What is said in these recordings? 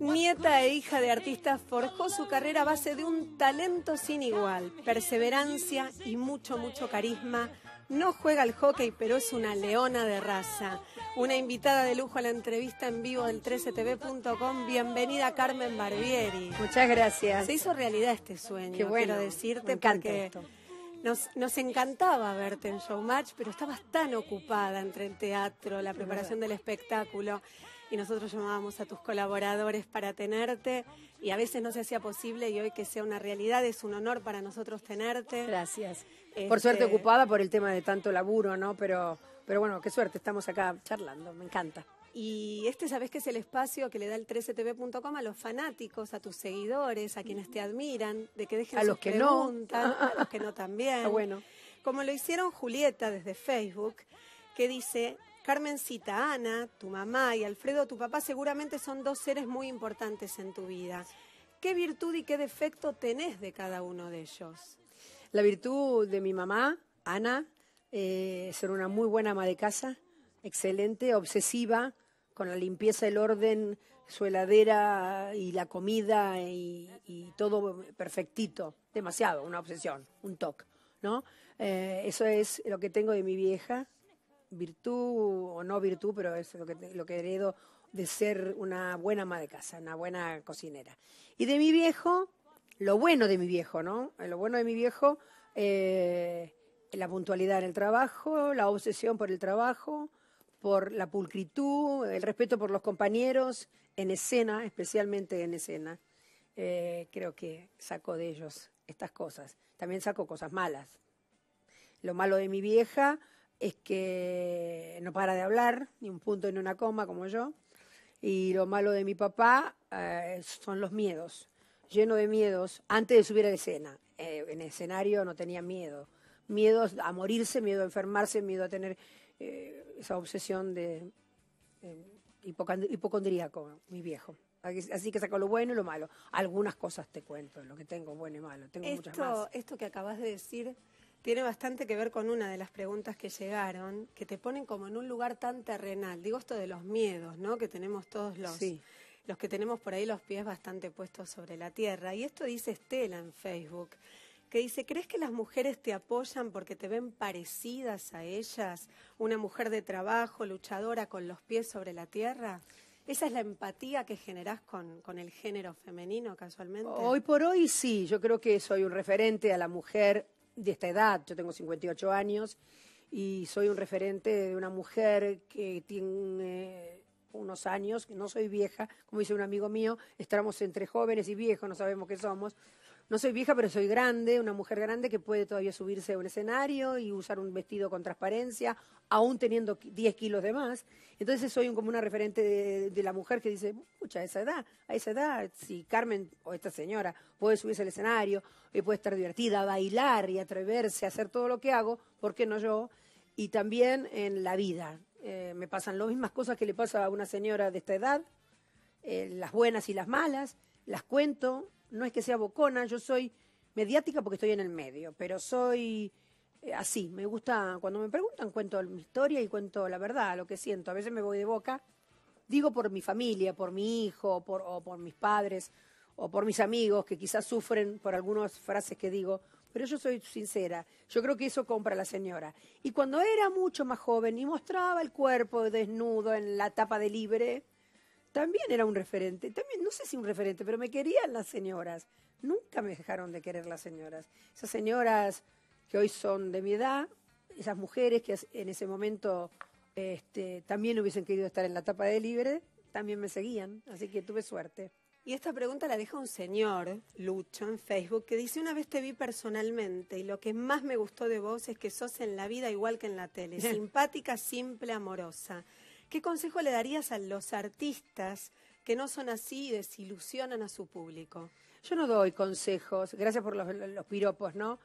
Nieta e hija de artistas, forjó su carrera a base de un talento sin igual, perseverancia y mucho, mucho carisma. No juega al hockey, pero es una leona de raza. Una invitada de lujo a la entrevista en vivo del 13tv.com. Bienvenida Carmen Barbieri. Muchas gracias. Se hizo realidad este sueño, quiero decirte, Me porque... Nos, nos, encantaba verte en Showmatch, pero estabas tan ocupada entre el teatro, la preparación del espectáculo y nosotros llamábamos a tus colaboradores para tenerte y a veces no se hacía posible y hoy que sea una realidad es un honor para nosotros tenerte. Gracias. Por suerte este, ocupada por el tema de tanto laburo, ¿no? Pero, pero bueno, qué suerte, estamos acá charlando, me encanta. Y este, sabes que es el espacio que le da el 13tv.com a los fanáticos, a tus seguidores, a quienes te admiran, de que dejen a que a los que no también. Ah, bueno. Como lo hicieron Julieta desde Facebook, que dice, Carmencita, Ana, tu mamá y Alfredo, tu papá, seguramente son dos seres muy importantes en tu vida. ¿Qué virtud y qué defecto tenés de cada uno de ellos? La virtud de mi mamá, Ana, eh, ser una muy buena ama de casa, excelente, obsesiva, con la limpieza, el orden, su heladera y la comida y, todo perfectito. Demasiado, una obsesión, un toque, ¿no? Eh, eso es lo que tengo de mi vieja, virtud, o no virtud, pero es lo que, lo que de ser una buena ama de casa, una buena cocinera. Y de mi viejo, lo bueno de mi viejo, ¿no? Lo bueno de mi viejo, eh, la puntualidad en el trabajo, la obsesión por el trabajo, por la pulcritud, el respeto por los compañeros, en escena, especialmente en escena. Eh, creo que sacó de ellos estas cosas. También saco cosas malas. Lo malo de mi vieja, es que no para de hablar, ni un punto ni una coma como yo. Y lo malo de mi papá eh, son los miedos, lleno de miedos antes de subir a la escena. Eh, en el escenario no tenía miedo. Miedos a morirse, miedo a enfermarse, miedo a tener eh, esa obsesión de hipocondríaco, mi viejo. Así que saco lo bueno y lo malo. Algunas cosas te cuento, lo que tengo bueno y malo. Tengo muchas más. Esto que acabas de decir tiene bastante que ver con una de las preguntas que llegaron, que te ponen como en un lugar tan terrenal. Digo esto de los miedos, ¿no? Que tenemos todos los, los que tenemos por ahí los pies bastante puestos sobre la tierra. Y esto dice Estela en Facebook, que dice, ¿crees que las mujeres te apoyan porque te ven parecidas a ellas? Una mujer de trabajo, luchadora, con los pies sobre la tierra. ¿Esa es la empatía que generás con, con, el género femenino casualmente? Hoy por hoy sí, yo creo que soy un referente a la mujer de esta edad, yo tengo 58 años, y soy un referente de una mujer que tiene eh, unos años, que no soy vieja, como dice un amigo mío, estamos entre jóvenes y viejos, no sabemos qué somos, no soy vieja, pero soy grande, una mujer grande que puede todavía subirse a un escenario y usar un vestido con transparencia, aún teniendo 10 kilos de más. Entonces soy como una referente de, la mujer que dice, mucha a esa edad, a esa edad, si Carmen o esta señora puede subirse al escenario y puede estar divertida, bailar y atreverse a hacer todo lo que hago, ¿por qué no yo? Y también en la vida. Eh, me pasan las mismas cosas que le pasa a una señora de esta edad, eh, las buenas y las malas, las cuento, no es que sea bocona, yo soy mediática porque estoy en el medio, pero soy eh, así, me gusta, cuando me preguntan cuento mi historia y cuento la verdad, lo que siento, a veces me voy de boca, digo por mi familia, por mi hijo, por, o por mis padres, o por mis amigos que quizás sufren por algunas frases que digo, pero yo soy sincera, yo creo que eso compra la señora. Y cuando era mucho más joven y mostraba el cuerpo desnudo en la tapa de libre, también era un referente, también no sé si un referente, pero me querían las señoras. Nunca me dejaron de querer las señoras. Esas señoras que hoy son de mi edad, esas mujeres que en ese momento este, también hubiesen querido estar en la tapa de Libre, también me seguían, así que tuve suerte. Y esta pregunta la deja un señor, Lucho, en Facebook, que dice, una vez te vi personalmente y lo que más me gustó de vos es que sos en la vida igual que en la tele, simpática, simple, amorosa. ¿Qué consejo le darías a los artistas que no son así y desilusionan a su público? Yo no doy consejos, gracias por los, piropos, ¿no?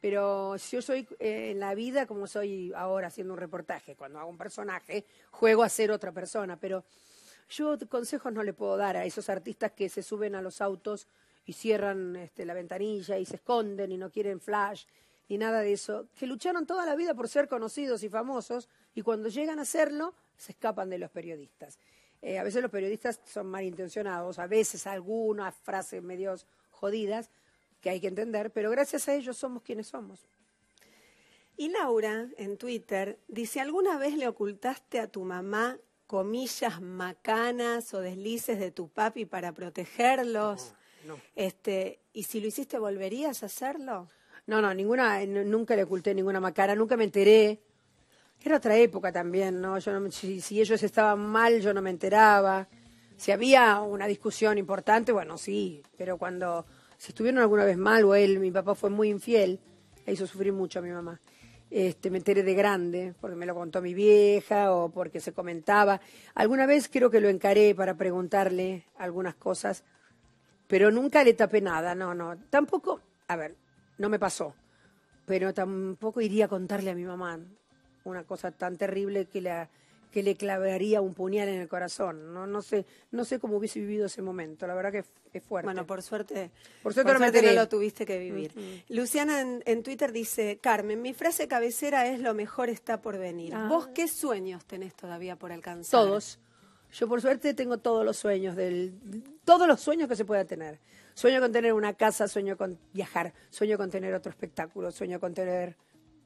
Pero si yo soy eh, en la vida como soy ahora haciendo un reportaje. Cuando hago un personaje, juego a ser otra persona. Pero yo consejos no le puedo dar a esos artistas que se suben a los autos y cierran este, la ventanilla y se esconden y no quieren flash ni nada de eso, que lucharon toda la vida por ser conocidos y famosos y cuando llegan a hacerlo, se escapan de los periodistas. Eh, a veces los periodistas son malintencionados, a veces algunas frases medio jodidas que hay que entender, pero gracias a ellos somos quienes somos. Y Laura, en Twitter, dice, ¿alguna vez le ocultaste a tu mamá comillas macanas o deslices de tu papi para protegerlos? No, Este, ¿Y si lo hiciste, volverías a hacerlo? No, no, ninguna, eh, nunca le oculté ninguna macara, nunca me enteré era otra época también, ¿no? si, ellos estaban mal, yo no me enteraba. Si había una discusión importante, bueno, sí, pero cuando se estuvieron alguna vez mal o él, mi papá fue muy infiel, le hizo sufrir mucho a mi mamá. Este, me enteré de grande, porque me lo contó mi vieja o porque se comentaba. Alguna vez creo que lo encaré para preguntarle algunas cosas, pero nunca le tapé nada, no, no. Tampoco, a ver, no me pasó, pero tampoco iría a contarle a mi mamá una cosa tan terrible que que le clavaría un puñal en el corazón. No, no sé, no sé cómo hubiese vivido ese momento. La verdad que es fuerte. Bueno, por suerte, por suerte, lo tuviste que vivir. Mm, mm. Luciana en, Twitter dice, Carmen, mi frase cabecera es lo mejor está por venir. Ah. ¿Vos qué sueños tenés todavía por alcanzar? Todos. Yo por suerte tengo todos los sueños del, todos los sueños que se pueda tener. Sueño con tener una casa, sueño con viajar, sueño con tener otro espectáculo, sueño con tener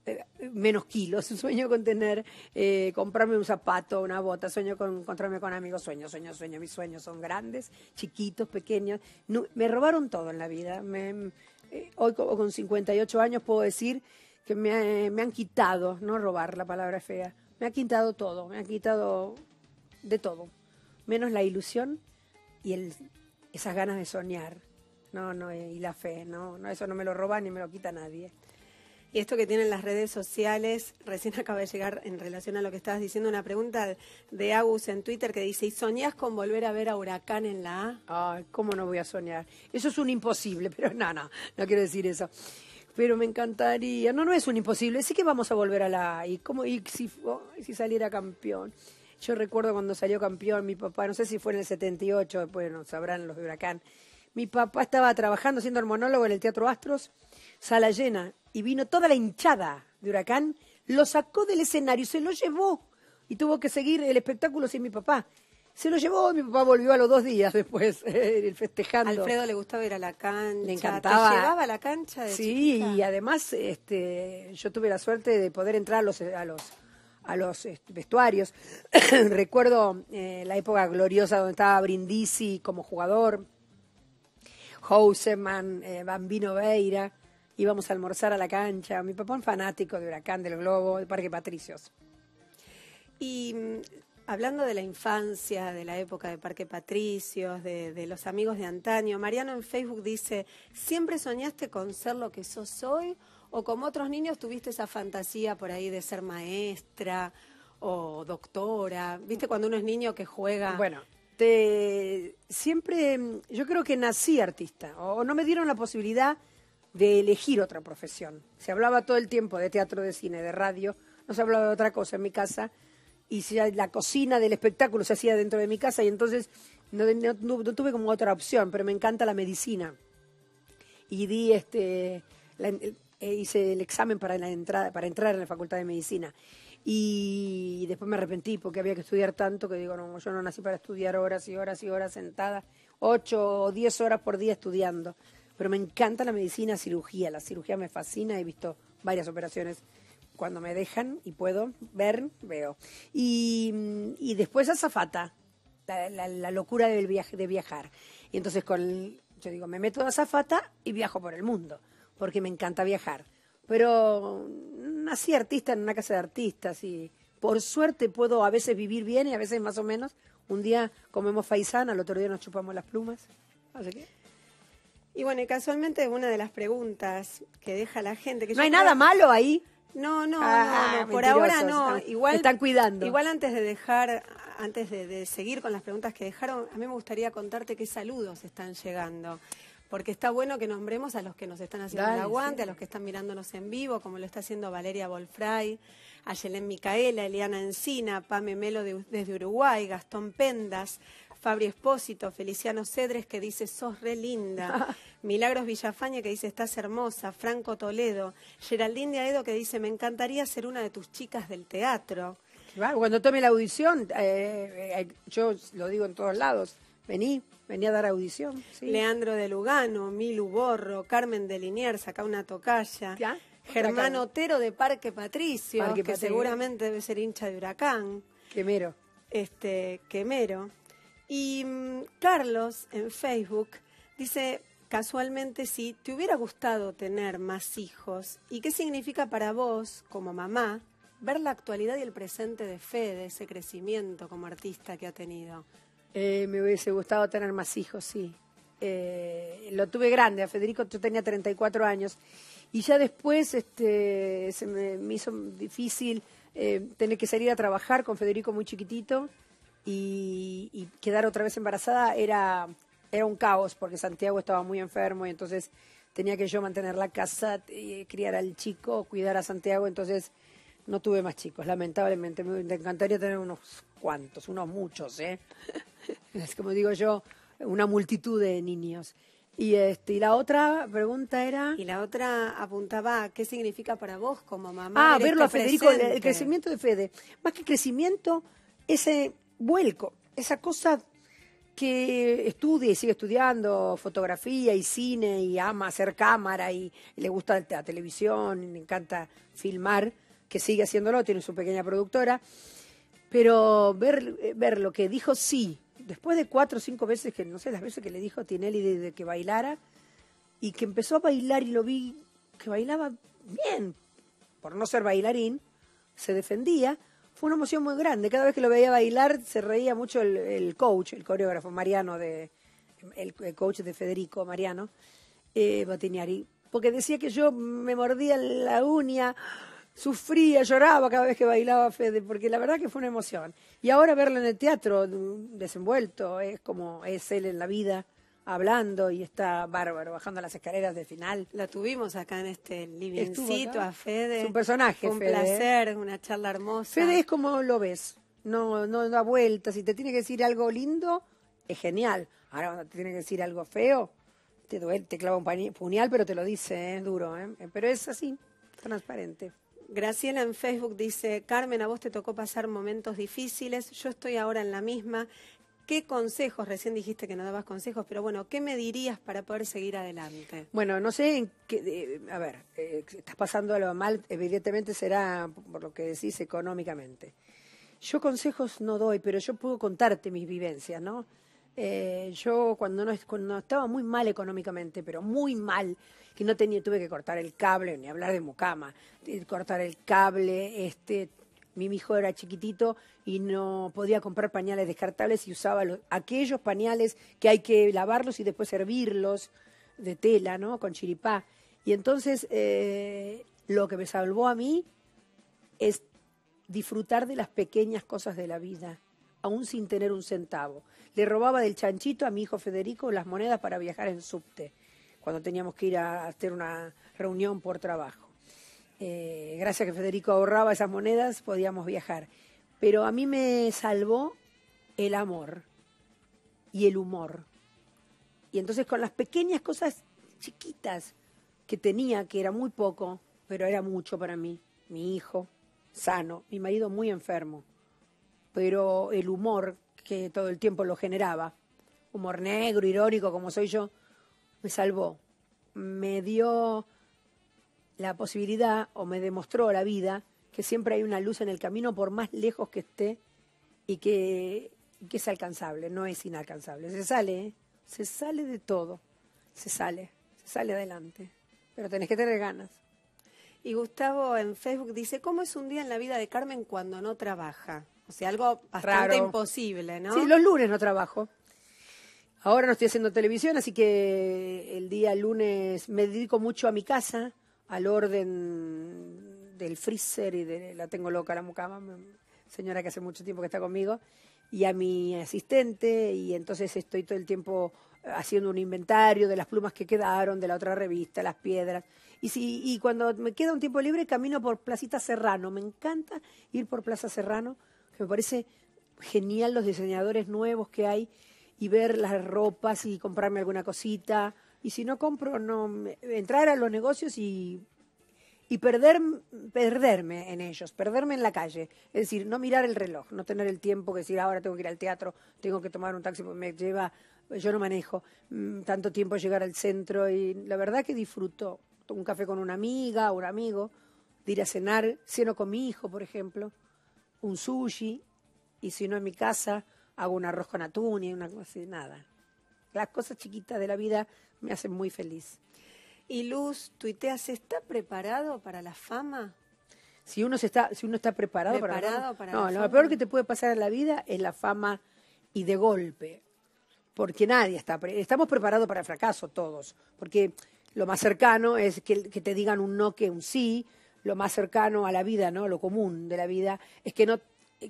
eh, menos kilos, sueño con tener, eh, comprarme un zapato, una bota, sueño con encontrarme con amigos, sueño, sueño, sueño, mis sueños son grandes, chiquitos, pequeños, me robaron todo en la vida, eh, hoy con 58 años puedo decir que me, han quitado, no robar, la palabra fea, me ha quitado todo, me ha quitado de todo, menos la ilusión y el, esas ganas de soñar, no, no, y la fe, no, eso no me lo roba ni me lo quita nadie. Y esto que tienen las redes sociales, recién acaba de llegar en relación a lo que estabas diciendo una pregunta de Agus en Twitter que dice, ¿y soñás con volver a ver a Huracán en la A? Ay, ¿cómo no voy a soñar? Eso es un imposible, pero no, no, no quiero decir eso pero me encantaría. No, no es un imposible. Sí que vamos a volver a la A. ¿Y, cómo, y si, saliera campeón? Yo recuerdo cuando salió campeón, mi papá, no sé si fue en el 78, bueno, sabrán los de Huracán. Mi papá estaba trabajando, siendo el en el Teatro Astros sala llena, y vino toda la hinchada de Huracán, lo sacó del escenario, se lo llevó y tuvo que seguir el espectáculo sin mi papá. Se lo llevó mi papá volvió a los dos días después, el festejando. Alfredo le gustaba ir a la cancha. Le encantaba. ¿Te llevaba a la cancha Sí, y además este, yo tuve la suerte de poder entrar a los, a los, este, vestuarios. Recuerdo eh, la época gloriosa donde estaba Brindisi como jugador, Houseman, eh, Bambino Veira íbamos a almorzar a la cancha. Mi papá un fanático de Huracán, del Globo, de Parque Patricios. Y mm, hablando de la infancia, de la época de Parque Patricios, de, de los amigos de antaño, Mariano en Facebook dice, ¿siempre soñaste con ser lo que sos hoy? ¿O como otros niños tuviste esa fantasía por ahí de ser maestra o doctora? ¿Viste cuando uno es niño que juega? Bueno, te... siempre mm, yo creo que nací artista, o no me dieron la posibilidad de elegir otra profesión. Se hablaba todo el tiempo de teatro, de cine, de radio, no se hablaba de otra cosa en mi casa. Y la cocina del espectáculo se hacía dentro de mi casa y entonces no, tuve como otra opción, pero me encanta la medicina. Y di este, eh, eh, hice el examen para, para entrar en la Facultad de Medicina. Y después me arrepentí porque había que estudiar tanto que digo, no, yo no nací para estudiar horas y horas y horas sentada, ocho o diez horas por día estudiando pero me encanta la medicina, cirugía. La cirugía me fascina, he visto varias operaciones. Cuando me dejan y puedo ver, veo. Y, después azafata, la, la, locura del viaje, de viajar. Y entonces con, yo digo, me meto a azafata y viajo por el mundo, porque me encanta viajar. Pero nací artista en una casa de artistas y por suerte puedo a veces vivir bien y a veces más o menos. Un día comemos faisana, al otro día nos chupamos las plumas. Así que... Y bueno, y casualmente una de las preguntas que deja la gente... Que ¿No hay nada malo ahí? No, no, ah, por ahora no. igual, están cuidando. Igual antes de dejar, antes de, seguir con las preguntas que dejaron, a mí me gustaría contarte qué saludos están llegando porque está bueno que nombremos a los que nos están haciendo el aguante, a los que están mirándonos en vivo, como lo está haciendo Valeria Bolfray, Yelén Micaela, Eliana Encina, Pame Melo desde Uruguay, Gastón Pendas, Fabri Espósito, Feliciano Cedres que dice sos re linda, Milagros Villafaña que dice estás hermosa, Franco Toledo, Geraldine de Aedo que dice me encantaría ser una de tus chicas del teatro. Claro, cuando tome la audición, eh, eh, eh, yo lo digo en todos lados, vení, venía a dar audición. Leandro de Lugano, Milu Borro, Carmen de Liniers, acá una tocaya. Germán Otero de Parque Patricio, que seguramente debe ser hincha de Huracán. Quemero. Este, Quemero. Y mm, Carlos en Facebook dice, casualmente sí, ¿te hubiera gustado tener más hijos? ¿Y qué significa para vos, como mamá, ver la actualidad y el presente de Fede, ese crecimiento como artista que ha tenido? Eh, me hubiese gustado tener más hijos, sí. Eh, lo tuve grande, a Federico yo tenía 34 años y ya después este, se me, hizo difícil eh, tener que salir a trabajar con Federico muy chiquitito y, quedar otra vez embarazada era, era un caos porque Santiago estaba muy enfermo y entonces tenía que yo mantener la casa, eh, criar al chico, cuidar a Santiago, entonces no tuve más chicos, lamentablemente. Me encantaría tener unos cuantos, unos muchos, ¿eh? es como digo yo, una multitud de niños. Y, este, la otra pregunta era... Y la otra apuntaba qué significa para vos como mamá. Ah, verlo a este Federico, el crecimiento de Fede. Más que crecimiento, ese vuelco, esa cosa que estudia y sigue estudiando fotografía y cine y ama hacer cámara y le gusta la televisión, y le encanta filmar, que sigue haciéndolo, tiene su pequeña productora, pero ver, lo que dijo sí, después de cuatro o cinco veces, que no sé las veces que le dijo a Tinelli de que bailara, y que empezó a bailar y lo vi que bailaba bien, por no ser bailarín, se defendía, fue una emoción muy grande. Cada vez que lo veía bailar se reía mucho el, coach, el coreógrafo Mariano, de, el, coach de Federico Mariano eh, Botiniari, porque decía que yo me mordía la uña, sufría, lloraba cada vez que bailaba Fede, porque la verdad que fue una emoción. Y ahora verlo en el teatro desenvuelto es como es él en la vida hablando y está bárbaro bajando las escaleras de final. La tuvimos acá en este livingcito a Fede. Es un personaje, Un ¿eh? placer, una charla hermosa. Fede es como lo ves, no, no da vueltas. Si te tiene que decir algo lindo, es genial. Ahora cuando te tiene que decir algo feo, te duele, te clava un puñal, pero te lo dice, ¿eh? es duro, ¿eh? ¿eh? Pero es así, transparente. Graciela en Facebook dice, Carmen, a vos te tocó pasar momentos difíciles, yo estoy ahora en la misma, ¿Qué consejos, recién dijiste que no dabas consejos, pero bueno, qué me dirías para poder seguir adelante? Bueno, no sé, eh, a ver, eh, estás pasando algo mal, evidentemente será, por lo que decís, económicamente. Yo consejos no doy, pero yo puedo contarte mis vivencias, ¿no? Eh, yo cuando no, estaba muy mal económicamente, pero muy mal, que no tenía, tuve que cortar el cable, ni hablar de mucama, cortar el cable, este, mi hijo era chiquitito y no podía comprar pañales descartables y usaba aquellos pañales que hay que lavarlos y después hervirlos de tela, ¿no? Con chiripá. Y entonces eh, lo que me salvó a mí es disfrutar de las pequeñas cosas de la vida, aún sin tener un centavo. Le robaba del chanchito a mi hijo Federico las monedas para viajar en subte, cuando teníamos que ir a hacer una reunión por trabajo. Eh, gracias a que Federico ahorraba esas monedas, podíamos viajar. Pero a mí me salvó el amor y el humor. Y entonces con las pequeñas cosas chiquitas que tenía, que era muy poco, pero era mucho para mí, mi hijo sano, mi marido muy enfermo, pero el humor que todo el tiempo lo generaba, humor negro, irónico como soy yo, me salvó, me dio la posibilidad, o me demostró la vida, que siempre hay una luz en el camino por más lejos que esté y que, es alcanzable, no es inalcanzable. Se sale, ¿eh? se sale de todo, se sale, se sale adelante, pero tenés que tener ganas. Y Gustavo en Facebook dice, ¿cómo es un día en la vida de Carmen cuando no trabaja? O sea, algo bastante imposible, ¿no? Sí, los lunes no trabajo. Ahora no estoy haciendo televisión, así que el día lunes me dedico mucho a mi casa, al orden del freezer y de la tengo loca la mucama, señora que hace mucho tiempo que está conmigo, y a mi asistente, y entonces estoy todo el tiempo eh, haciendo un inventario de las plumas que quedaron, de la otra revista, las piedras. Y, si, y cuando me queda un tiempo libre camino por Placita Serrano, me encanta ir por Plaza Serrano, me parece genial los diseñadores nuevos que hay, y ver las ropas y comprarme alguna cosita y si no compro, no entrar a los negocios y, perderme en ellos, perderme en la calle. Es decir, no mirar el reloj, no tener el tiempo que decir ahora tengo que ir al teatro, tengo que tomar un taxi, porque me lleva, yo no manejo mm, tanto tiempo llegar al centro y la verdad que disfruto un café con una amiga o un amigo, de ir a cenar, ceno con mi hijo, por ejemplo, un sushi y si no en mi casa hago un arroz con atún y una cosa así, nada. Las cosas chiquitas de la vida me hace muy feliz. Y Luz, tuiteas, está preparado para la fama? Si uno, se está, si uno está preparado, preparado para la fama. no, lo peor que te puede pasar en la vida es la fama y de golpe. Porque nadie está. estamos preparados para el fracaso todos. Porque lo más cercano es que, te digan un no que un sí. Lo más cercano a la vida, ¿no? Lo común de la vida es que no,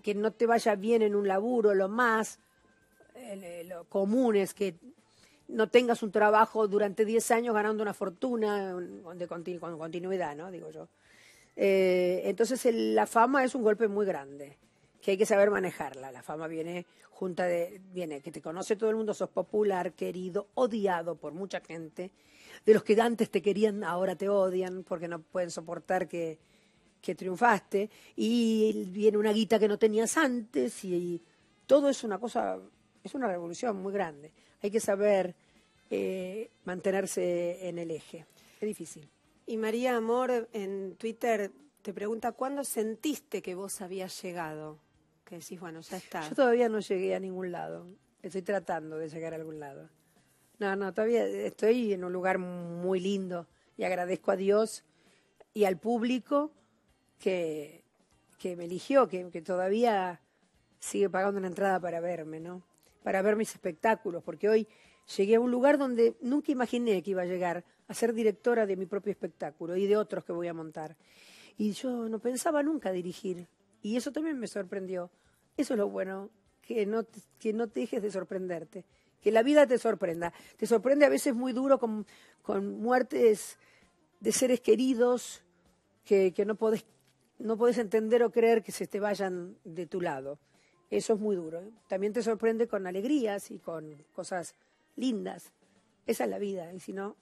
que no te vaya bien en un laburo. Lo más eh, común es que no tengas un trabajo durante 10 años ganando una fortuna de con continuidad, ¿no? Digo yo. Eh, entonces la fama es un golpe muy grande, que hay que saber manejarla. La fama viene junta de, viene que te conoce todo el mundo, sos popular, querido, odiado por mucha gente. De los que antes te querían, ahora te odian porque no pueden soportar que, triunfaste. Y viene una guita que no tenías antes y todo es una cosa, es una revolución muy grande hay que saber eh, mantenerse en el eje. Es difícil. Y María Amor en Twitter te pregunta, ¿cuándo sentiste que vos habías llegado? Que decís, bueno, ya está. Yo todavía no llegué a ningún lado. Estoy tratando de llegar a algún lado. No, no, todavía estoy en un lugar muy lindo y agradezco a Dios y al público que, que me eligió, que, que todavía sigue pagando una entrada para verme, ¿no? para ver mis espectáculos, porque hoy llegué a un lugar donde nunca imaginé que iba a llegar a ser directora de mi propio espectáculo y de otros que voy a montar. Y yo no pensaba nunca dirigir, y eso también me sorprendió. Eso es lo bueno, que no, dejes de sorprenderte, que la vida te sorprenda. Te sorprende a veces muy duro con, muertes de seres queridos que, no, puedes no podés entender o creer que se te vayan de tu lado. Eso es muy duro. ¿eh? También te sorprende con alegrías y con cosas lindas. Esa es la vida, y si no,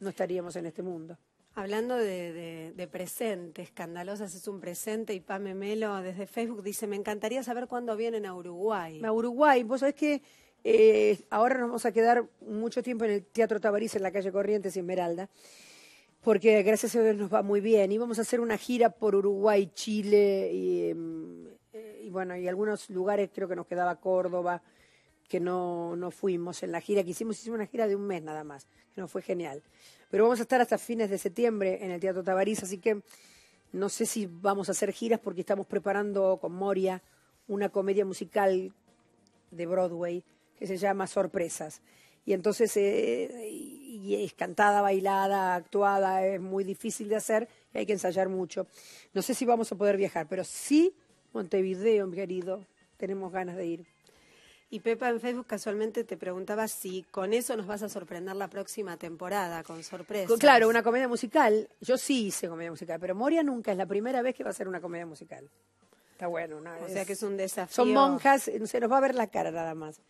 no estaríamos en este mundo. Hablando de, de, Escandalosas es un presente y Pame Melo desde Facebook dice, me encantaría saber cuándo vienen a Uruguay. A Uruguay, vos sabés que eh, ahora nos vamos a quedar mucho tiempo en el Teatro Tabariz en la calle Corrientes y Esmeralda, porque gracias a Dios nos va muy bien y vamos a hacer una gira por Uruguay, Chile, y, em, eh, y bueno, y algunos lugares creo que nos quedaba Córdoba, que no, fuimos en la gira que hicimos, hicimos una gira de un mes nada más, que nos fue genial. Pero vamos a estar hasta fines de septiembre en el Teatro Tabariz, así que no sé si vamos a hacer giras porque estamos preparando con Moria una comedia musical de Broadway que se llama Sorpresas. Y entonces eh, es cantada, bailada, actuada, es muy difícil de hacer, y hay que ensayar mucho. No sé si vamos a poder viajar, pero sí Montevideo, mi querido. Tenemos ganas de ir. Y Pepa en Facebook casualmente te preguntaba si con eso nos vas a sorprender la próxima temporada, con sorpresa. Claro, una comedia musical. Yo sí hice comedia musical, pero Moria nunca es la primera vez que va a ser una comedia musical. Está bueno, ¿no? O sea que es un desafío. Son monjas, se nos va a ver la cara nada más.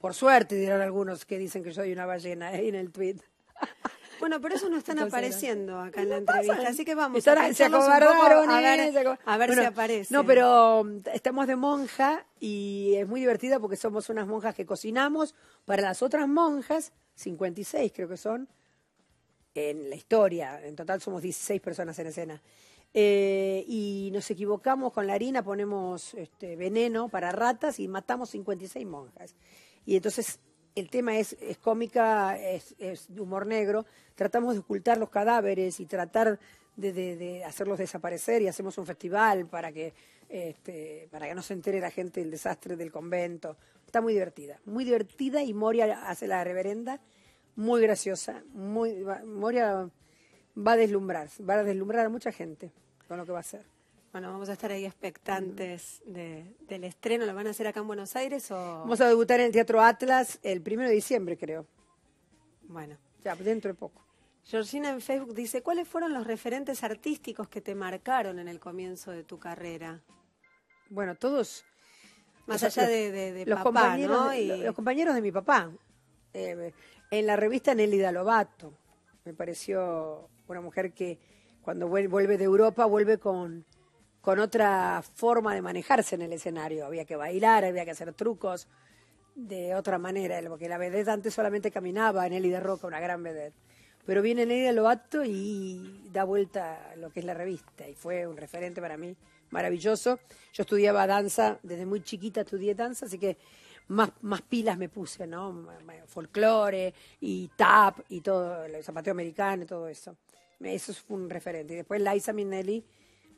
Por suerte, dirán algunos que dicen que soy una ballena ahí ¿eh? en el tweet. Bueno, pero eso no están apareciendo acá en la entrevista, así que vamos. a a ver, a ver si aparece. No, pero mm, estamos de monja y es muy divertida porque somos unas monjas que cocinamos para las otras monjas, 56 creo que son, en la historia. En total somos 16 personas en escena. Eh, y nos equivocamos con la harina, ponemos este, veneno para ratas y matamos 56 monjas. Y entonces el tema es, es cómica, es, de humor negro, tratamos de ocultar los cadáveres y tratar de, hacerlos desaparecer y hacemos un festival para que, este, para que no se entere la gente del desastre del convento. Está muy divertida, muy divertida y Moria hace la reverenda, muy graciosa, muy, Moria va a deslumbrar, va a deslumbrar a mucha gente con lo que va a hacer. Bueno, vamos a estar ahí expectantes del estreno. ¿Lo van a hacer acá en Buenos Aires o...? Vamos a debutar en el Teatro Atlas el 1 de diciembre, creo. Bueno. Ya, dentro de poco. Georgina en Facebook dice, ¿cuáles fueron los referentes artísticos que te marcaron en el comienzo de tu carrera? Bueno, todos... Más allá de, los papá, compañeros, ¿no? Los compañeros de mi papá. Eh, en la revista Nelly Lobato me pareció una mujer que cuando vuelve de Europa vuelve con con otra forma de manejarse en el escenario. Había que bailar, había que hacer trucos de otra manera, porque la vedette antes solamente caminaba en Eli de Roca, una gran vedette. Pero viene Nelly de Lobato y da vuelta lo que es la revista, y fue un referente para mí maravilloso. Yo estudiaba danza, desde muy chiquita estudié danza, así que más, pilas me puse, ¿no? Folclore y tap y todo, el zapateo americano y todo eso. Eso fue un referente. Y después Liza Minnelli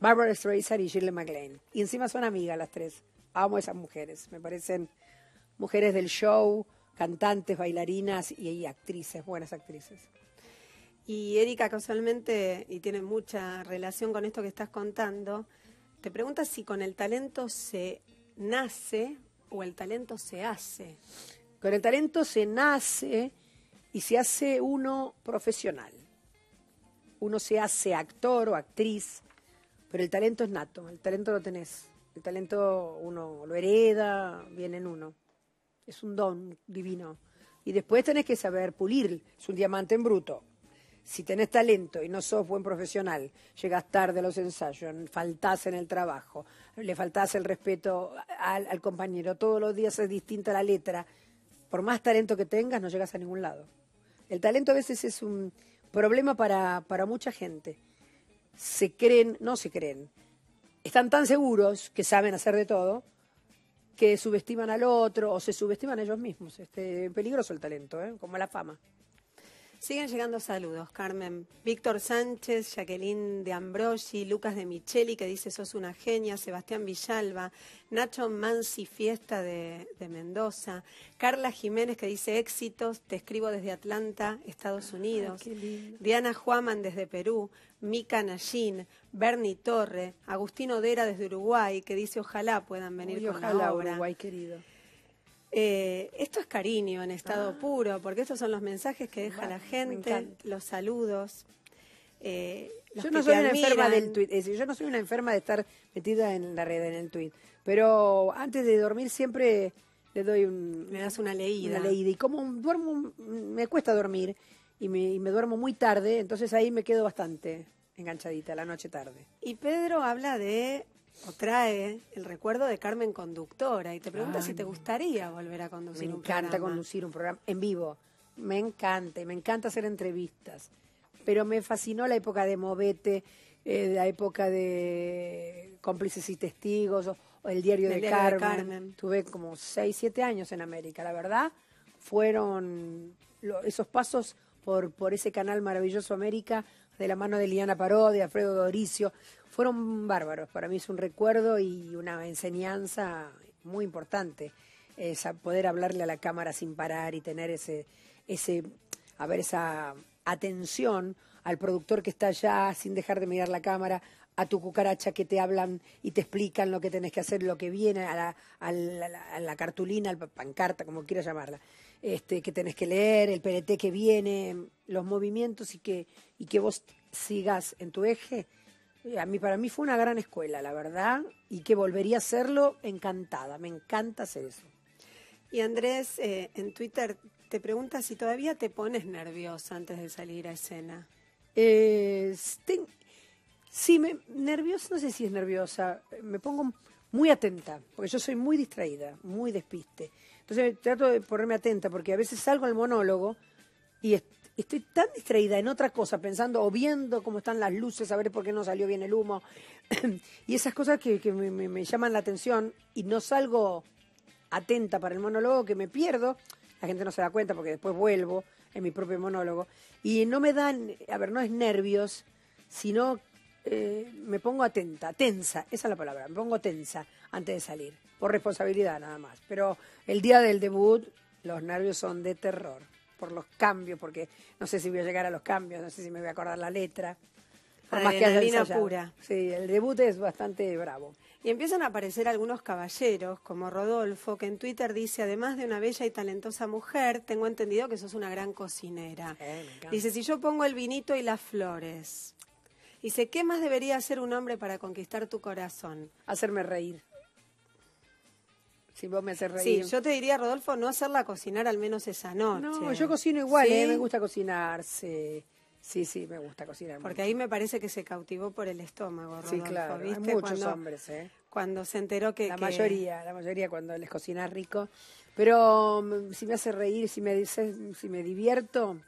Barbara Streisand y Shirley MacLaine. Y encima son amigas las tres. Amo esas mujeres. Me parecen mujeres del show, cantantes, bailarinas y, actrices, buenas actrices. Y Erika, casualmente, y tiene mucha relación con esto que estás contando, te pregunta si con el talento se nace o el talento se hace. Con el talento se nace y se hace uno profesional. Uno se hace actor o actriz pero el talento es nato, el talento lo tenés. El talento uno lo hereda, viene en uno. Es un don divino. Y después tenés que saber pulir. Es un diamante en bruto. Si tenés talento y no sos buen profesional, llegas tarde a los ensayos, faltás en el trabajo, le faltás el respeto al, compañero, todos los días es distinta la letra, por más talento que tengas, no llegas a ningún lado. El talento a veces es un problema para mucha gente se creen, no se creen, están tan seguros que saben hacer de todo que subestiman al otro o se subestiman a ellos mismos. Este, peligroso el talento, ¿eh? como la fama. Siguen llegando saludos, Carmen. Víctor Sánchez, Jacqueline de Ambrosi, Lucas de Micheli, que dice sos una genia, Sebastián Villalba, Nacho Mansi, fiesta de, Mendoza, Carla Jiménez, que dice éxitos, te escribo desde Atlanta, Estados Unidos, Diana Juaman desde Perú, Mika Nayin, Bernie Torre, Agustín Odera desde Uruguay, que dice ojalá puedan venir con ojalá, Uruguay, querido. Eh, esto es cariño en estado ah. puro, porque estos son los mensajes que deja la gente, los saludos. Eh, yo no soy una enferma del yo no soy una enferma de estar metida en la red, en el tweet, pero antes de dormir siempre le doy un, me das una leída, leída y como duermo me cuesta dormir y me duermo muy tarde, entonces ahí me quedo bastante enganchadita la noche tarde. Y Pedro habla de o trae el recuerdo de Carmen conductora y te pregunta ah, si te gustaría volver a conducir un programa. Me encanta conducir un programa en vivo. Me encanta, me encanta hacer entrevistas. Pero me fascinó la época de Movete, eh, la época de Cómplices y Testigos o, el diario, de, Carmen. Tuve como seis siete años en América, la verdad. Fueron esos pasos por, por ese canal maravilloso América de la mano de Liliana Parodi de Alfredo Doricio, fueron bárbaros. Para mí es un recuerdo y una enseñanza muy importante, poder hablarle a la cámara sin parar y tener ese, ese, a ver, esa atención al productor que está allá sin dejar de mirar la cámara, a tu cucaracha que te hablan y te explican lo que tenés que hacer, lo que viene, a la, a la, a la cartulina, al pancarta, como quieras llamarla, este, que tenés que leer, el PLT que viene, los movimientos y que, y que vos sigas en tu eje eh, a mí, para mí fue una gran escuela, la verdad, y que volvería a hacerlo encantada. Me encanta hacer eso. Y Andrés, eh, en Twitter te pregunta si todavía te pones nerviosa antes de salir a escena. Eh, Sí, me... nerviosa, no sé si es nerviosa. Me pongo muy atenta, porque yo soy muy distraída, muy despiste. Entonces trato de ponerme atenta, porque a veces salgo al monólogo y estoy tan distraída en otra cosa pensando o viendo cómo están las luces, a ver por qué no salió bien el humo, y esas cosas que, me, llaman la atención y no salgo atenta para el monólogo que me pierdo, la gente no se da cuenta porque después vuelvo en mi propio monólogo, y no me dan, a ver, no es nervios, sino eh, me pongo atenta, tensa, esa es la palabra, me pongo tensa antes de salir, por responsabilidad nada más, pero el día del debut los nervios son de terror por los cambios, porque no sé si voy a llegar a los cambios, no sé si me voy a acordar la letra. Por pura. Sí, el debut es bastante bravo. Y empiezan a aparecer algunos caballeros, como Rodolfo, que en Twitter dice, además de una bella y talentosa mujer, tengo entendido que sos una gran cocinera. dice, si yo pongo el vinito y las flores. Dice, ¿qué más debería hacer un hombre para conquistar tu corazón? Hacerme reír. Si vos me haces reír. Sí, yo te diría, Rodolfo, no hacerla cocinar al menos esa noche. No, yo cocino igual, eh, me gusta cocinarse sí. Sí, me gusta cocinar. Porque ahí me parece que se cautivó por el estómago, Rodolfo. Sí, claro, ¿viste? Hay muchos hombres, ¿eh? Cuando se enteró que... La mayoría, la mayoría cuando les cocinas rico. Pero mm, si me hace reír, si me, dice si me divierto,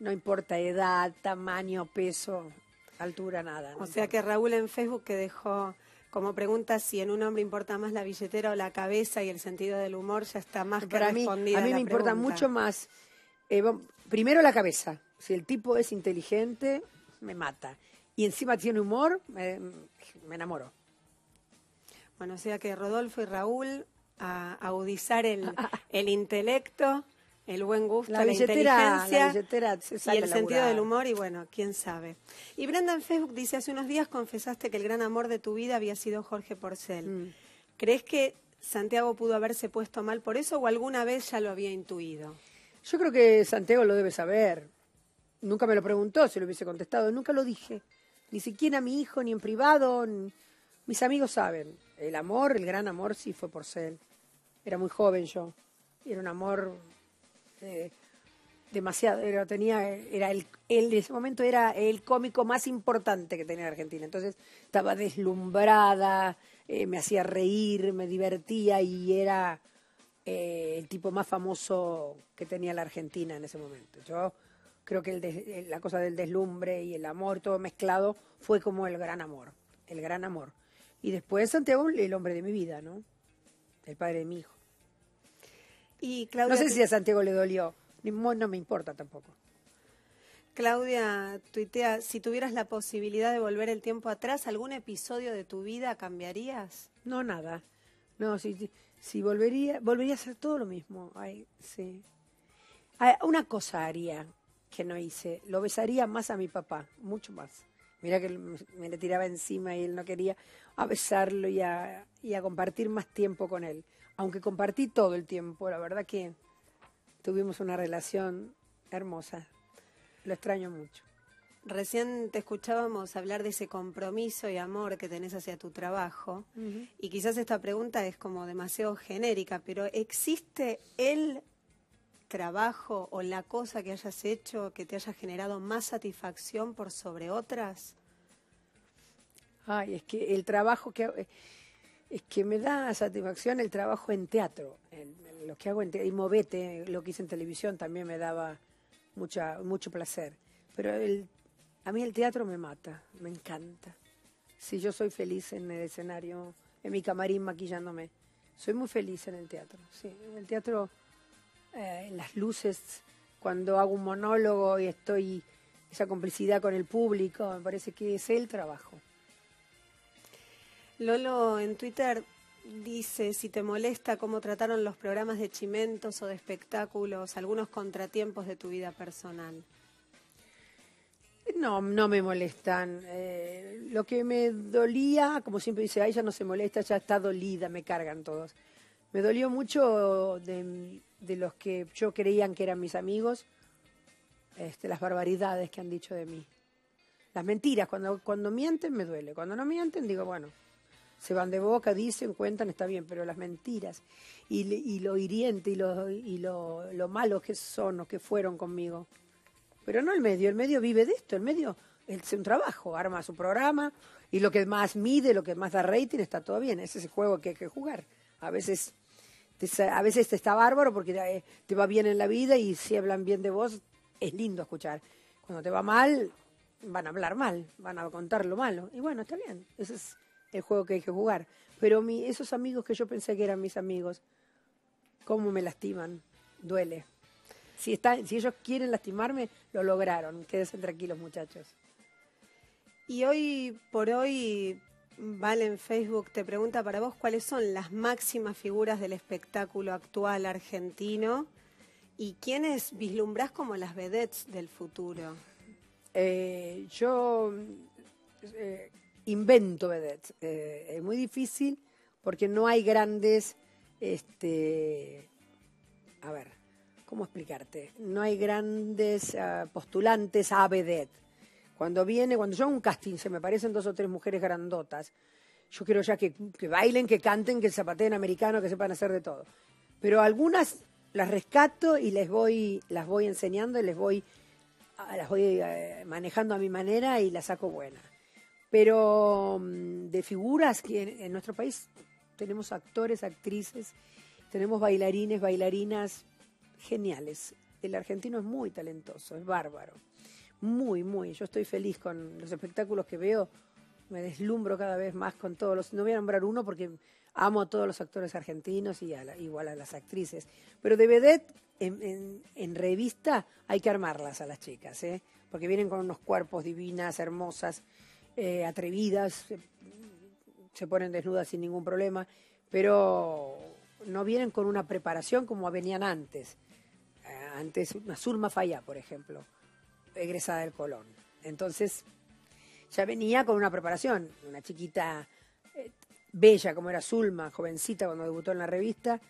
no importa edad, tamaño, peso, altura, nada. o sea que Raúl en Facebook que dejó como pregunta si en un hombre importa más la billetera o la cabeza y el sentido del humor ya está más Para A mí me importa mucho más, eh, primero la cabeza. Si el tipo es inteligente, me mata. Y encima tiene humor, me, enamoro. Bueno, o sea que Rodolfo y Raúl a agudizar el, ah, ah. el intelecto el buen gusto, la, inteligencia el sentido del humor y bueno, quién sabe. Y Brenda en Facebook dice, hace unos días confesaste que el gran amor de tu vida había sido Jorge Porcel. Mm. ¿Crees que Santiago pudo haberse puesto mal por eso o alguna vez ya lo había intuido? Yo creo que Santiago lo debe saber. Nunca me lo preguntó si lo hubiese contestado, nunca lo dije. Ni siquiera a mi hijo, ni en privado. Mis amigos saben. El amor, el gran amor, sí fue Porcel. Era muy joven yo. Era un amor este, demasiado, era, tenía, era el, en ese momento era el cómico más importante que tenía Argentina. Entonces estaba deslumbrada, eh, me hacía reír, me divertía y era eh, el tipo más famoso que tenía la Argentina en ese momento. Yo creo que el eh, la cosa del deslumbre y el amor, todo mezclado, fue como el gran amor, el gran amor. Y después Santiago, el hombre de mi vida, ¿no? El padre de mi hijo no sé si a Santiago le dolió, no me importa tampoco. Claudia tuitea, si tuvieras la posibilidad de volver el tiempo atrás, ¿algún episodio de tu vida cambiarías? No, nada. No, si, volvería, volvería a hacer todo lo mismo. Ay, sí. una cosa haría que no hice, lo besaría más a mi papá, mucho más. Mira que me le tiraba encima y él no quería a besarlo y y a compartir más tiempo con él aunque compartí todo el tiempo, la verdad que tuvimos una relación hermosa. Lo extraño mucho. Recién te escuchábamos hablar de ese compromiso y amor que tenés hacia tu trabajo y quizás esta pregunta es como demasiado genérica, pero ¿existe el trabajo o la cosa que hayas hecho que te haya generado más satisfacción por sobre otras? Ay, es que el trabajo que eh, es que me da satisfacción el trabajo en teatro, en, lo que hago en teatro, y Movete, lo que hice en televisión también me daba mucha, mucho placer. Pero a mí el teatro me mata, me encanta. Si yo soy feliz en el escenario, en mi camarín maquillándome, soy muy feliz en el teatro. Sí, en el teatro, eh, en las luces, cuando hago un monólogo y estoy esa complicidad con el público, me parece que es el trabajo. Lolo en Twitter dice si te molesta cómo trataron los programas de chimentos o de espectáculos, algunos contratiempos de tu vida personal. No, no me molestan. Eh, lo que me dolía, como siempre dice, ella no se molesta, ya está dolida, me cargan todos. Me dolió mucho de, de los que yo creían que eran mis amigos, este, las barbaridades que han dicho de mí. Las mentiras, cuando, cuando mienten me duele. Cuando no mienten digo, bueno, se van de boca, dicen, cuentan, está bien, pero las mentiras y, lo hiriente y, lo, y lo, que son o que fueron conmigo. Pero no el medio, el medio vive de esto, el medio es un trabajo, arma su programa y lo que más mide, lo que más da rating está todo bien, ese es el juego que hay que jugar. A veces a veces te está bárbaro porque eh, te va bien en la vida y si hablan bien de vos es lindo escuchar. Cuando te va mal, van a hablar mal, van a contar lo malo. Y bueno, está bien. Eso es el juego que hay que jugar. Pero esos amigos que yo pensé que eran mis amigos, cómo me lastiman, duele. Si, si ellos quieren lastimarme, lo lograron. Quédense tranquilos, muchachos. Y hoy por hoy, Val en Facebook te pregunta para vos cuáles son las máximas figuras del espectáculo actual argentino y quiénes vislumbrás como las vedettes del futuro. Eh, yo eh, invento Vedette eh, es muy difícil porque no hay grandes, este, a ver, ¿cómo explicarte? No hay grandes ah, postulantes a vedette. Cuando viene, cuando yo hago un casting, se me parecen dos o tres mujeres grandotas. Yo quiero ya que, bailen, que canten, que zapateen americano, que sepan hacer de todo. Pero algunas las rescato y les voy, las voy enseñando y les voy, ah, las voy eh, manejando a mi manera y las saco buenas pero mm, de figuras que en, nuestro país tenemos actores, actrices, tenemos bailarines, bailarinas geniales. El argentino es muy talentoso, es bárbaro. Muy, muy. Yo estoy feliz con los espectáculos que veo. Me deslumbro cada vez más con todos los. No voy a nombrar uno porque amo a todos los actores argentinos y igual a las actrices. Pero de vedette, en, en, revista, hay que armarlas a las chicas, ¿eh? Porque vienen con unos cuerpos divinas, hermosas. Eh, atrevidas, se, ponen desnudas sin ningún problema, pero no vienen con una preparación como venían antes. Eh, antes una Zulma Falla, por ejemplo, egresada del Colón. Entonces, ya venía con una preparación, una chiquita eh, bella como era Zulma, jovencita cuando debutó en la revista,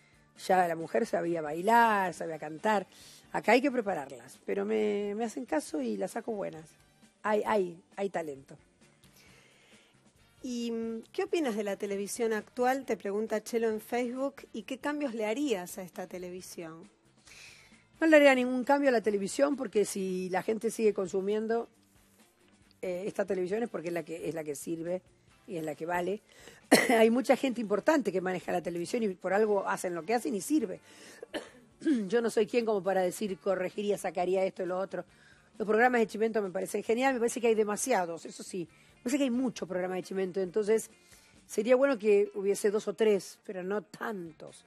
ya la mujer sabía bailar, sabía cantar. Acá hay que prepararlas, pero me, me hacen caso y las saco buenas. Hay, hay, hay talento. ¿Y mm, qué opinas de la televisión actual? Te pregunta Chelo en Facebook. ¿Y qué cambios le harías a esta televisión? No le haría ningún cambio a la televisión porque si la gente sigue consumiendo eh, esta televisión es porque la es la que sirve y es la que vale. Hay mucha gente importante que maneja la televisión y por algo hacen lo que hacen y sirve. Yo no soy quien como para decir corregiría, sacaría esto y lo otro. Los programas de Chimento me parecen genial, me parece que hay demasiados, eso sí. Me parece que hay muchos programas de Chimento, entonces sería bueno que hubiese dos o tres, pero no tantos.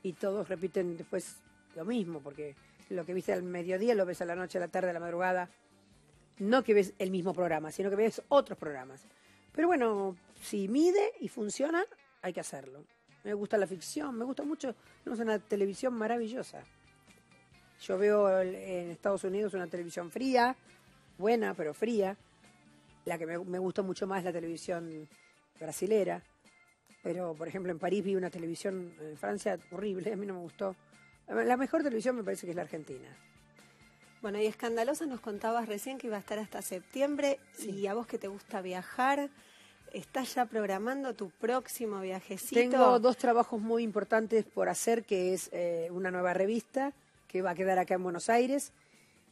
Y todos repiten después lo mismo, porque lo que viste al mediodía lo ves a la noche, a la tarde, a la madrugada. No que ves el mismo programa, sino que ves otros programas. Pero bueno, si mide y funciona, hay que hacerlo. Me gusta la ficción, me gusta mucho. Tenemos una televisión maravillosa. Yo veo en Estados Unidos una televisión fría, buena, pero fría. La que me, gustó gusta mucho más es la televisión brasilera. Pero, por ejemplo, en París vi una televisión en Francia horrible, a mí no me gustó. La mejor televisión me parece que es la argentina. Bueno, y Escandalosa nos contabas recién que iba a estar hasta septiembre y a vos que te gusta viajar, ¿estás ya programando tu próximo viajecito? Tengo dos trabajos muy importantes por hacer, que es eh, una nueva revista que va a quedar acá en Buenos Aires,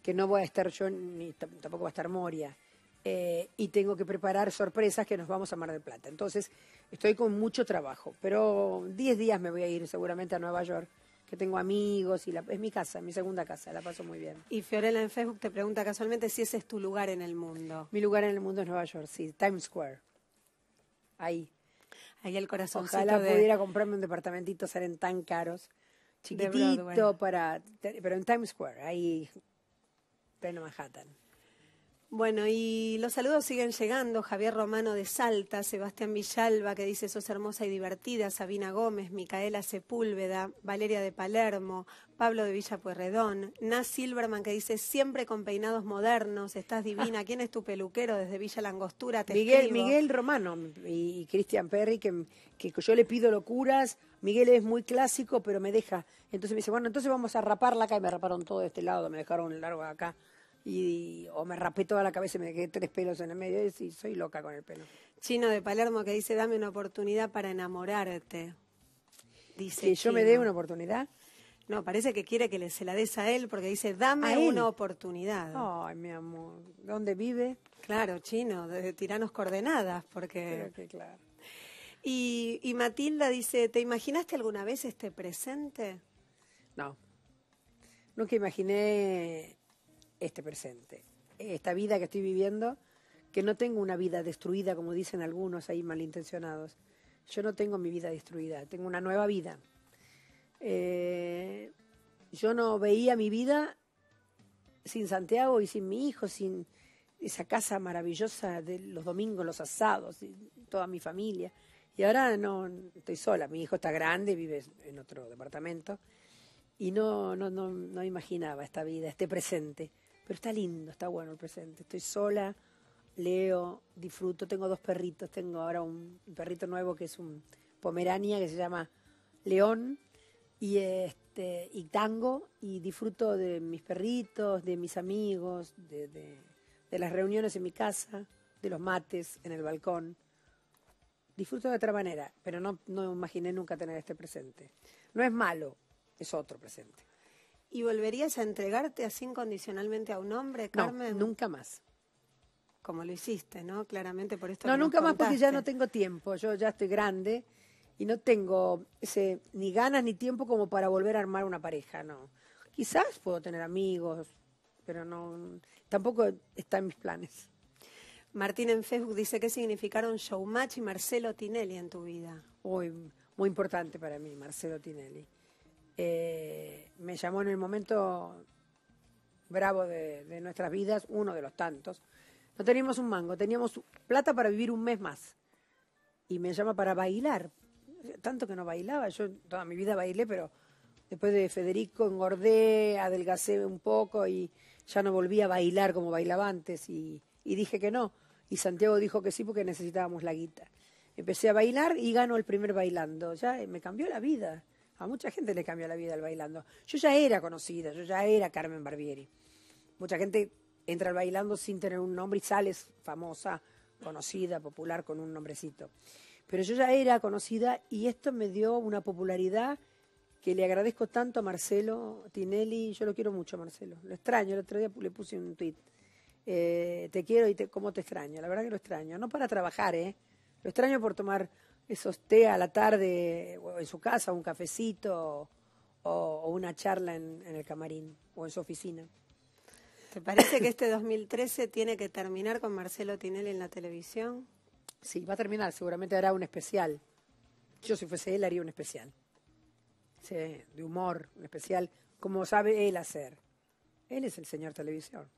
que no voy a estar yo ni tampoco va a estar Moria. Eh, y tengo que preparar sorpresas que nos vamos a Mar del Plata. Entonces, estoy con mucho trabajo, pero 10 días me voy a ir seguramente a Nueva York, que tengo amigos y es mi casa, mi segunda casa, la paso muy bien. Y Fiorella en Facebook te pregunta casualmente si ese es tu lugar en el mundo. Mi lugar en el mundo es Nueva York, sí, Times Square. Ahí. Ahí el corazón. Ojalá pudiera comprarme un departamentito, seren tan caros chiquitito para, pero en Times Square, ahí en Manhattan. Bueno, y los saludos siguen llegando. Javier Romano de Salta, Sebastián Villalba, que dice sos hermosa y divertida, Sabina Gómez, Micaela Sepúlveda, Valeria de Palermo, Pablo de Villa Puerredón, Naz Silverman, que dice siempre con peinados modernos, estás divina. ¿Quién es tu peluquero desde Villa Langostura? Miguel, Romano y, Cristian Perry, que, que yo le pido locuras. Miguel es muy clásico, pero me deja. Entonces me dice, bueno, entonces vamos a raparla acá. Y me raparon todo de este lado, me dejaron largo acá y, o me raspé toda la cabeza y me quedé tres pelos en el medio y soy loca con el pelo. Chino de Palermo que dice, dame una oportunidad para enamorarte. Dice que yo me dé una oportunidad. No, parece que quiere que se la des a él porque dice, dame una oportunidad. Ay, mi amor, ¿dónde vive? Claro, chino, desde tiranos coordenadas, porque... que claro. Y, y Matilda dice, ¿te imaginaste alguna vez este presente? No. Nunca imaginé este presente, esta vida que estoy viviendo, que no tengo una vida destruida, como dicen algunos ahí malintencionados. Yo no tengo mi vida destruida, tengo una nueva vida. Eh, yo no veía mi vida sin Santiago y sin mi hijo, sin esa casa maravillosa de los domingos, los asados, toda mi familia. Y ahora no estoy sola, mi hijo está grande, vive en otro departamento y no, no, no, no imaginaba esta vida, este presente. Pero está lindo, está bueno el presente. Estoy sola, leo, disfruto. Tengo dos perritos. Tengo ahora un perrito nuevo que es un pomerania que se llama León y este y tango y disfruto de mis perritos, de mis amigos, de, las reuniones en mi casa, de los mates en el balcón. Disfruto de otra manera, pero no, no imaginé nunca tener este presente. No es malo, es otro presente. ¿Y volverías a entregarte así incondicionalmente a un hombre, Carmen? No, nunca más. Como lo hiciste, ¿no? Claramente por esto. No, nunca más porque ya no tengo tiempo. Yo ya estoy grande y no tengo ese, ni ganas ni tiempo como para volver a armar una pareja, no. Quizás puedo tener amigos, pero no. Tampoco está en mis planes. Martín en Facebook dice: ¿Qué significaron Showmatch y Marcelo Tinelli en tu vida? Uy, muy importante para mí, Marcelo Tinelli eh, me llamó en el momento bravo de, nuestras vidas, uno de los tantos. No teníamos un mango, teníamos plata para vivir un mes más. Y me llama para bailar. Tanto que no bailaba, yo toda mi vida bailé, pero después de Federico engordé, adelgacé un poco y ya no volví a bailar como bailaba antes y, dije que no. Y Santiago dijo que sí porque necesitábamos la guita. Empecé a bailar y ganó el primer bailando. Ya eh, me cambió la vida. A mucha gente le cambió la vida al bailando. Yo ya era conocida, yo ya era Carmen Barbieri. Mucha gente entra al bailando sin tener un nombre y sales famosa, conocida, popular, con un nombrecito. Pero yo ya era conocida y esto me dio una popularidad que le agradezco tanto a Marcelo Tinelli. Yo lo quiero mucho, Marcelo. Lo extraño, el otro día le puse un tuit. Eh, te quiero y cómo te extraño. La verdad que lo extraño. No para trabajar, ¿eh? Lo extraño por tomar eso té a la tarde o en su casa, un cafecito o, una charla en, el camarín o en su oficina. ¿Te parece que este 2013 tiene que terminar con Marcelo Tinelli en la televisión? Sí, va a terminar, seguramente hará un especial. Yo si fuese él haría un especial. de humor, un especial, como sabe él hacer. Él es el señor televisión.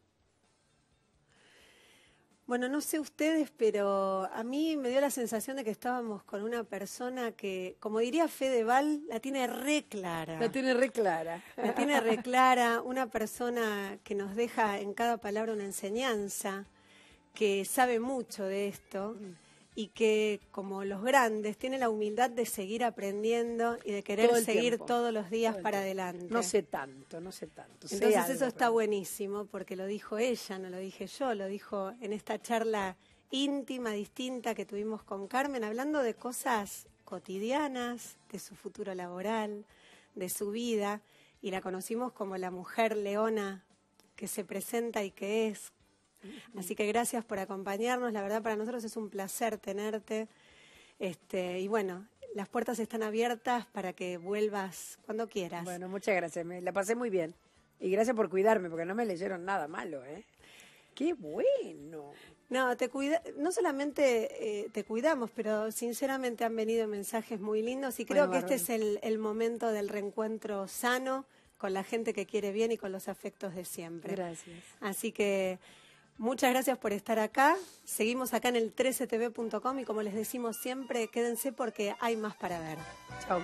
Bueno, no sé ustedes, pero a mí me dio la sensación de que estábamos con una persona que, como diría Fedeval, la tiene re clara. La tiene re clara. La tiene re clara, una persona que nos deja en cada palabra una enseñanza, que sabe mucho de esto. Mm y que, como los grandes, tiene la humildad de seguir aprendiendo y de querer seguir todos los días para adelante. No sé tanto, no sé tanto. Entonces eso está buenísimo porque lo dijo ella, no lo dije yo, lo dijo en esta charla íntima, distinta que tuvimos con Carmen, hablando de cosas cotidianas, de su futuro laboral, de su vida, y la conocimos como la mujer leona que se presenta y que es, Así que gracias por acompañarnos. La verdad para nosotros es un placer tenerte. Este, y bueno, las puertas están abiertas para que vuelvas cuando quieras. Bueno, muchas gracias. Me la pasé muy bien. Y gracias por cuidarme, porque no me leyeron nada malo, ¿eh? ¡Qué bueno! No, te cuida, no solamente eh, te cuidamos, pero sinceramente han venido mensajes muy lindos y creo que este es el, el, momento del reencuentro sano con la gente que quiere bien y con los afectos de siempre. Gracias. Así que Muchas gracias por estar acá. Seguimos acá en el 13tv.com y como les decimos siempre, quédense porque hay más para ver. Chao.